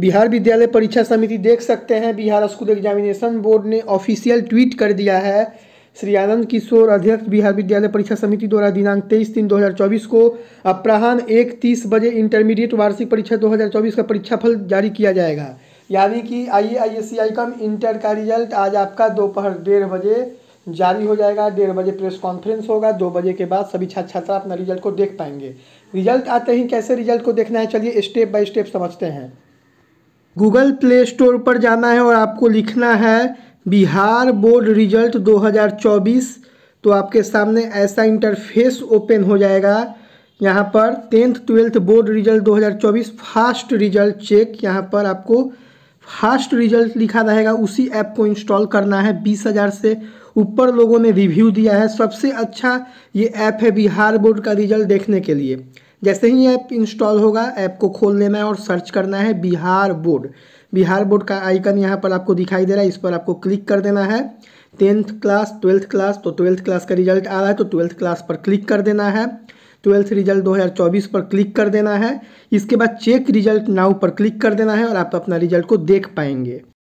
बिहार विद्यालय परीक्षा समिति देख सकते हैं बिहार स्कूल एग्जामिनेशन बोर्ड ने ऑफिशियल ट्वीट कर दिया है श्री आनंद किशोर अध्यक्ष बिहार विद्यालय परीक्षा समिति द्वारा दिनांक तेईस तीन 2024 को अपराहन एक तीस बजे इंटरमीडिएट वार्षिक परीक्षा 2024 का परीक्षाफल जारी किया जाएगा यानी कि I I S C I com inter का रिजल्ट आज आपका दोपहर डेढ़ बजे जारी हो जाएगा डेढ़ बजे प्रेस कॉन्फ्रेंस होगा दो बजे के बाद सभी छात्र छात्रा अपना रिजल्ट को देख पाएंगे रिजल्ट आते ही कैसे रिजल्ट को देखना है चलिए स्टेप बाय स्टेप समझते हैं गूगल प्ले स्टोर पर जाना है और आपको लिखना है बिहार बोर्ड रिजल्ट 2024 तो आपके सामने ऐसा इंटरफेस ओपन हो जाएगा यहाँ पर tenth twelfth board result 2024 fast result check यहाँ पर आपको फास्ट रिजल्ट लिखा रहेगा उसी ऐप को इंस्टॉल करना है बीस हज़ार से ऊपर लोगों ने रिव्यू दिया है सबसे अच्छा ये ऐप है बिहार बोर्ड का रिजल्ट देखने के लिए जैसे ही ऐप इंस्टॉल होगा ऐप को खोल लेना है और सर्च करना है बिहार बोर्ड बिहार बोर्ड का आइकन यहाँ पर आपको दिखाई दे रहा है इस पर आपको क्लिक कर देना है टेंथ क्लास ट्वेल्थ क्लास तो ट्वेल्थ क्लास का रिजल्ट आ रहा है तो ट्वेल्थ क्लास पर क्लिक कर देना है ट्वेल्थ रिजल्ट 2024 पर क्लिक कर देना है इसके बाद चेक रिजल्ट नाउ पर क्लिक कर देना है और आप अपना रिजल्ट को देख पाएंगे